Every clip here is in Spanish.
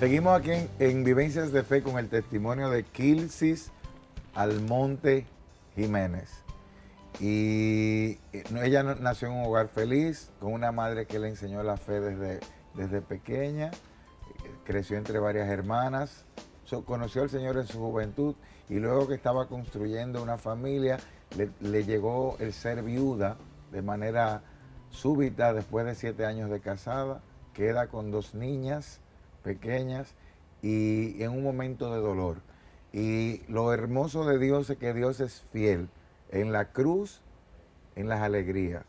Seguimos aquí en, Vivencias de Fe con el testimonio de Kilsis Almonte Jiménez. Y eh, ella nació en un hogar feliz, con una madre que le enseñó la fe desde, desde pequeña, eh, creció entre varias hermanas, conoció al Señor en su juventud y luego que estaba construyendo una familia, le llegó el ser viuda de manera súbita después de siete años de casada, queda con dos niñas pequeñas y en un momento de dolor. Y lo hermoso de Dios es que Dios es fiel en la cruz, en las alegrías,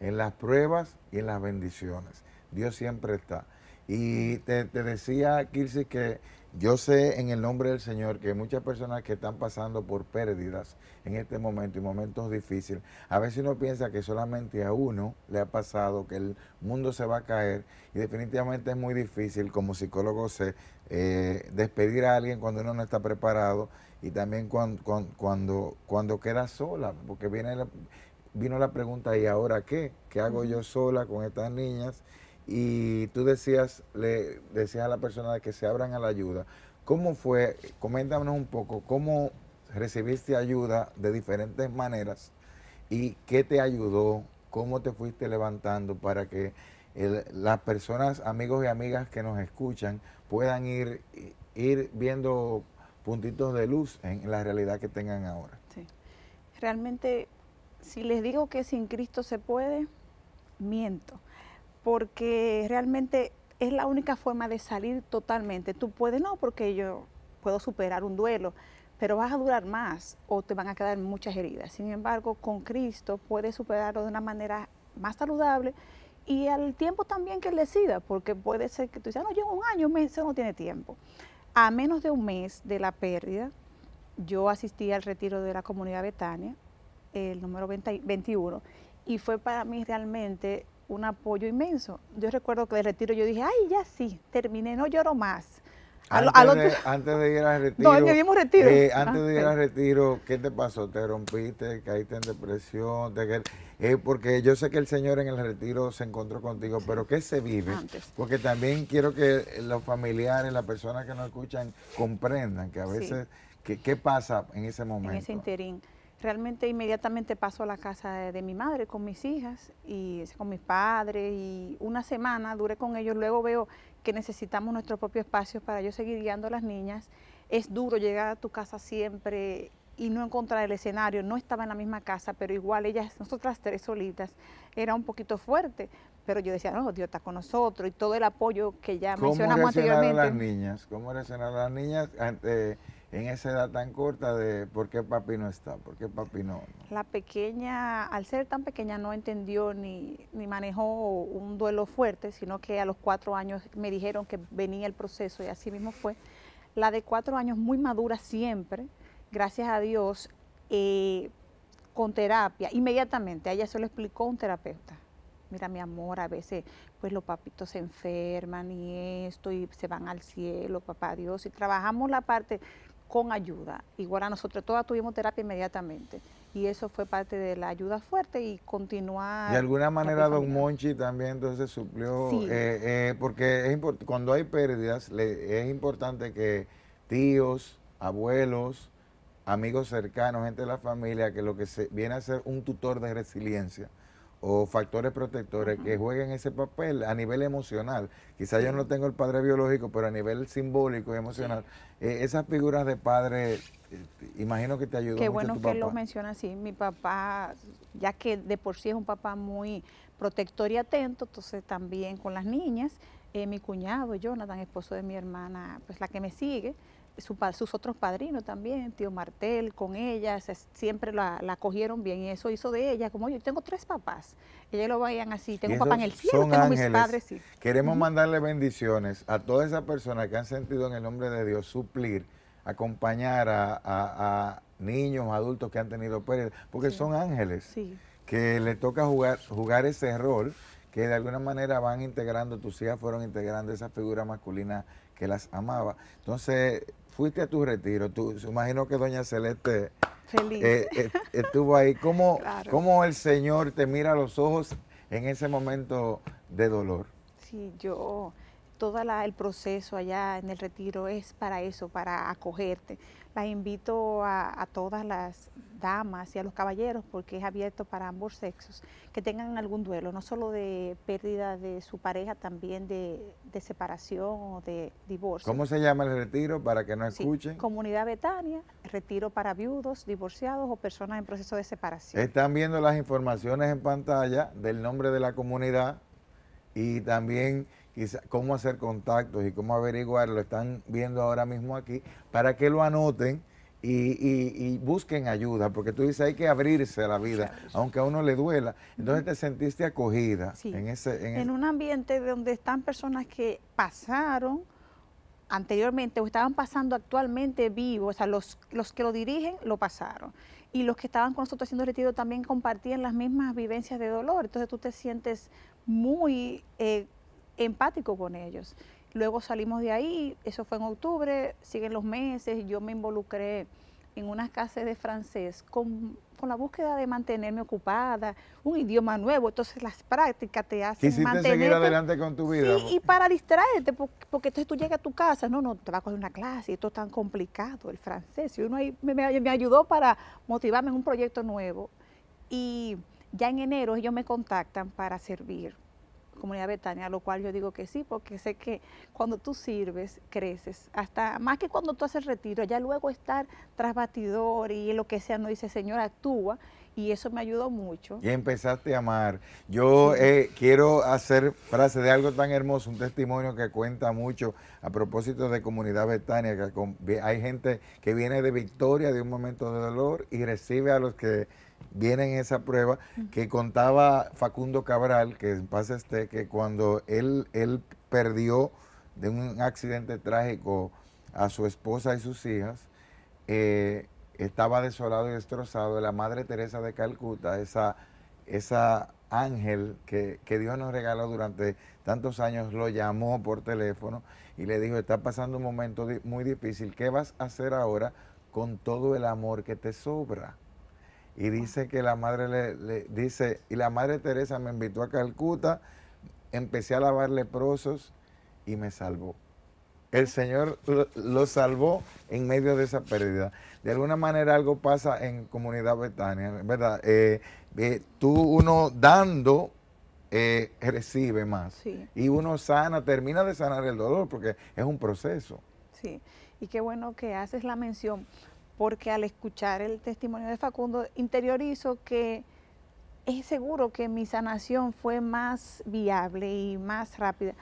en las pruebas y en las bendiciones. Dios siempre está. Y te, te decía, Kirsi, que yo sé en el nombre del Señor que muchas personas que están pasando por pérdidas en este momento y momentos difíciles, a veces uno piensa que solamente a uno le ha pasado, que el mundo se va a caer y definitivamente es muy difícil como psicólogo sé, eh, despedir a alguien cuando uno no está preparado y también cuando, cuando, cuando queda sola, porque viene vino la pregunta, ¿y ahora qué? ¿Qué hago yo sola con estas niñas? y tú decías, le decías a la persona que se abran a la ayuda. ¿Cómo fue? Coméntanos un poco, ¿cómo recibiste ayuda de diferentes maneras y qué te ayudó? ¿Cómo te fuiste levantando para que las personas, amigos y amigas que nos escuchan, puedan ir, ir viendo puntitos de luz en la realidad que tengan ahora? Sí. Realmente, si les digo que sin Cristo se puede, miento porque realmente es la única forma de salir totalmente. Tú puedes, no, porque yo puedo superar un duelo, pero vas a durar más o te van a quedar muchas heridas. Sin embargo, con Cristo puedes superarlo de una manera más saludable y al tiempo también que él decida, porque puede ser que tú digas, ah, no, yo un año, un mes, eso no tiene tiempo. A menos de un mes de la pérdida, yo asistí al retiro de la comunidad Betania, el número 21, y fue para mí realmente un apoyo inmenso. Yo recuerdo que de retiro yo dije, ay, ya sí, terminé, no lloro más. Antes, De, ir al retiro. No, que retiro. Eh, antes de ir ah, al retiro, ¿qué te pasó? ¿Te rompiste? ¿Caíste en depresión? Eh, porque yo sé que el Señor en el retiro se encontró contigo, pero ¿qué se vive? Porque también quiero que los familiares, las personas que nos escuchan, comprendan que a veces, ¿qué pasa en ese momento? En ese interín realmente inmediatamente paso a la casa de, mi madre con mis hijas y con mis padres y una semana duré con ellos, luego veo que necesitamos nuestro propio espacio para yo seguir guiando a las niñas. Es duro llegar a tu casa siempre y no encontrar el escenario, no estaba en la misma casa, pero igual ellas, nosotras tres solitas, era un poquito fuerte, pero yo decía, no, Dios está con nosotros y todo el apoyo que ya ¿Cómo mencionamos anteriormente. las niñas? ¿Cómo reaccionaron las niñas en esa edad tan corta de por qué papi no está, por qué papi no. La pequeña, al ser tan pequeña, no entendió ni, ni, manejó un duelo fuerte, sino que a los cuatro años me dijeron que venía el proceso y así mismo fue. La de cuatro años muy madura siempre, gracias a Dios, eh, con terapia, inmediatamente, a ella se lo explicó un terapeuta mira mi amor, a veces pues los papitos se enferman y esto y se van al cielo, papá Dios, y trabajamos la parte con ayuda. Igual a nosotros todas tuvimos terapia inmediatamente y eso fue parte de la ayuda fuerte y continuar. De alguna manera don Monchi también entonces suplió, eh, eh, porque es cuando hay pérdidas es importante que tíos, abuelos, amigos cercanos, gente de la familia, que lo que se viene a ser un tutor de resiliencia, o factores protectores que jueguen ese papel a nivel emocional. Quizás yo no tengo el padre biológico, pero a nivel simbólico y emocional, eh, esas figuras de padre, eh, imagino que te ayudan. Qué bueno que lo menciona así. Mi papá, ya que de por sí es un papá muy protector y atento, entonces también con las niñas, eh, mi cuñado Jonathan, esposo de mi hermana, pues la que me sigue, su, sus otros padrinos también, tío Martel, con ella, siempre la, la, cogieron bien y eso hizo de ella, como yo tengo tres papás, ellos lo vayan así, tengo papá en el cielo, tengo mis padres. Sí. Queremos mandarle bendiciones a todas esas personas que han sentido en el nombre de Dios suplir, acompañar a, niños, adultos que han tenido pérdidas, porque son ángeles. que le toca jugar, jugar ese rol que de alguna manera van integrando, tus hijas fueron integrando esa figura masculina que las amaba. Entonces, fuiste a tu retiro, tú, imagino que doña Celeste eh, eh, estuvo ahí. ¿Cómo, el Señor te mira a los ojos en ese momento de dolor? Sí, yo todo el proceso allá en el retiro es para eso, para acogerte. Las invito a, todas las damas y a los caballeros, porque es abierto para ambos sexos, que tengan algún duelo, no solo de pérdida de su pareja, también de, separación o de divorcio. ¿Cómo se llama el retiro para que no escuchen? Comunidad Betania, retiro para viudos, divorciados o personas en proceso de separación. Están viendo las informaciones en pantalla del nombre de la comunidad y también cómo hacer contactos y cómo averiguar, lo están viendo ahora mismo aquí, para que lo anoten. Y, busquen ayuda, porque tú dices hay que abrirse a la vida, aunque a uno le duela. Entonces te sentiste acogida en ese... En, un ambiente donde están personas que pasaron anteriormente o estaban pasando actualmente vivos, o sea, los, los que lo dirigen lo pasaron. Y los que estaban con nosotros haciendo retiro también compartían las mismas vivencias de dolor. Entonces tú te sientes muy eh, empático con ellos. Luego salimos de ahí, eso fue en octubre, siguen los meses, yo me involucré en unas clases de francés con, la búsqueda de mantenerme ocupada, un idioma nuevo, entonces las prácticas te hacen Quisiste seguir adelante con tu vida. Sí, y para distraerte, porque, entonces tú llegas a tu casa, no, no, te vas a coger una clase, esto es tan complicado, el francés. Y uno ahí me, me ayudó para motivarme en un proyecto nuevo. Y ya en enero ellos me contactan para servir comunidad Betania, lo cual yo digo que sí, porque sé que cuando tú sirves, creces, hasta más que cuando tú haces retiro, ya luego estar tras batidor y lo que sea, no dice, Señor, actúa, y eso me ayudó mucho. Y empezaste a amar. Yo eh, quiero hacer frase de algo tan hermoso, un testimonio que cuenta mucho a propósito de comunidad Betania, que hay gente que viene de victoria, de un momento de dolor, y recibe a los que vienen esa prueba que contaba Facundo Cabral, que en paz que cuando él, él perdió de un accidente trágico a su esposa y sus hijas, eh, estaba desolado y destrozado. La Madre Teresa de Calcuta, esa, ángel que, que, Dios nos regaló durante tantos años, lo llamó por teléfono y le dijo, está pasando un momento muy difícil, ¿qué vas a hacer ahora con todo el amor que te sobra? Y dice que la madre le, dice, y la madre Teresa me invitó a Calcuta, empecé a lavar leprosos y me salvó. El Señor lo, salvó en medio de esa pérdida. De alguna manera algo pasa en comunidad betania, ¿verdad? Eh, eh, tú uno dando eh, recibe más. Y uno sana, termina de sanar el dolor porque es un proceso. Sí, y qué bueno que haces la mención, porque al escuchar el testimonio de Facundo interiorizo que es seguro que mi sanación fue más viable y más rápida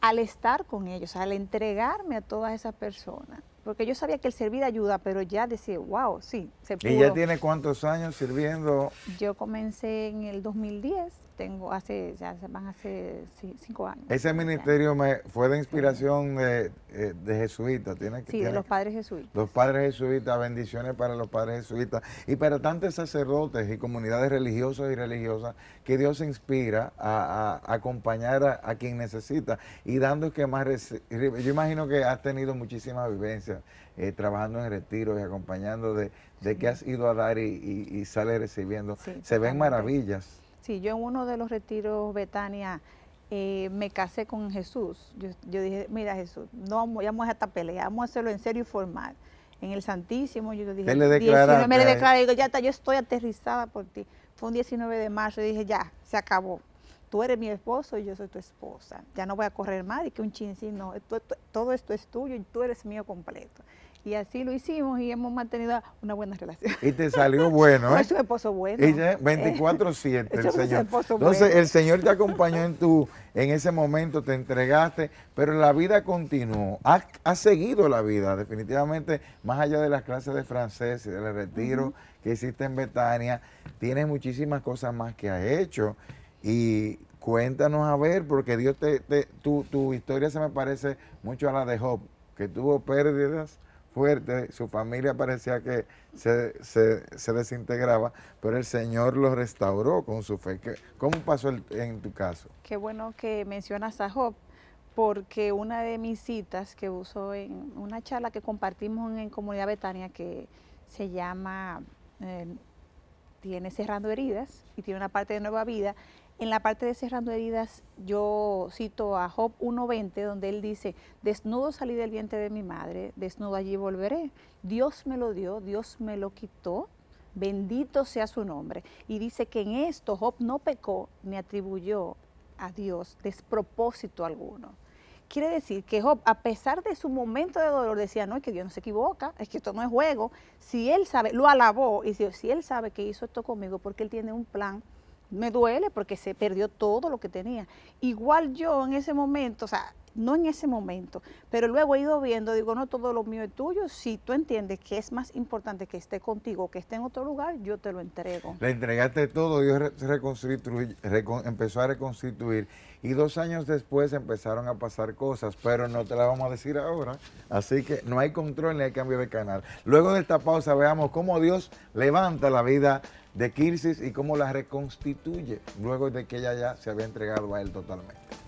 al estar con ellos, al entregarme a todas esas personas. Porque yo sabía que el servir ayuda, pero ya decía, wow, sí, se pudo. ¿Y ya tiene cuántos años sirviendo? Yo comencé en el 2010 tengo hace, ya se van hace cinco años. Ese ministerio me fue de inspiración de, eh, de, jesuitas, tiene que Sí, de los padres jesuitas. Los padres jesuitas, bendiciones para los padres jesuitas y para tantos sacerdotes y comunidades religiosas y religiosas que Dios inspira a, acompañar a, quien necesita y dando que más... Yo imagino que has tenido muchísimas vivencias eh, trabajando en retiro y acompañando de, de que has ido a dar y, sale recibiendo. Se ven maravillas. Sí, yo en uno de los retiros Betania eh, me casé con Jesús. Yo, dije, mira Jesús, no vamos, vamos a esta pelea, vamos a hacerlo en serio y formal. En el Santísimo, yo le dije, me le eh, declaré, ya está, yo estoy aterrizada por ti. Fue un 19 de marzo y dije, ya, se acabó. Tú eres mi esposo y yo soy tu esposa. Ya no voy a correr más y que un chin, no, todo esto es tuyo y tú eres mío completo. Y así lo hicimos y hemos mantenido una buena relación. Y te salió bueno, ¿eh? Es su esposo bueno. 24-7, el Señor. Entonces, el Señor te acompañó en tu, en ese momento, te entregaste, pero la vida continuó. ha seguido la vida, definitivamente, más allá de las clases de francés y del retiro que hiciste en Betania, tienes muchísimas cosas más que has hecho. Y cuéntanos a ver, porque Dios te, te tu, tu historia se me parece mucho a la de Job, que tuvo pérdidas, fuerte, su familia parecía que se, se, desintegraba, pero el Señor lo restauró con su fe. ¿Cómo pasó en tu caso? Qué bueno que mencionas a Job, porque una de mis citas que usó en una charla que compartimos en, Comunidad Betania, que se llama... Eh, tiene Cerrando Heridas y tiene una parte de Nueva Vida, en la parte de Cerrando Heridas, yo cito a Job 1.20, donde él dice, desnudo salí del vientre de mi madre, desnudo allí volveré. Dios me lo dio, Dios me lo quitó, bendito sea su nombre. Y dice que en esto Job no pecó ni atribuyó a Dios despropósito alguno. Quiere decir que Job, a pesar de su momento de dolor, decía, no, es que Dios no se equivoca, es que esto no es juego. Si él sabe, lo alabó y si él sabe que hizo esto conmigo, porque él tiene un plan me duele porque se perdió todo lo que tenía. Igual yo en ese momento, o sea, no en ese momento, pero luego he ido viendo, digo, no, todo lo mío es tuyo, si tú entiendes que es más importante que esté contigo, que esté en otro lugar, yo te lo entrego. Le entregaste todo, Dios empezó a reconstituir y dos años después empezaron a pasar cosas, pero no te la vamos a decir ahora, así que no hay control ni hay cambio de canal. Luego de esta pausa veamos cómo Dios levanta la vida de Kirsis y cómo la reconstituye luego de que ella ya se había entregado a él totalmente.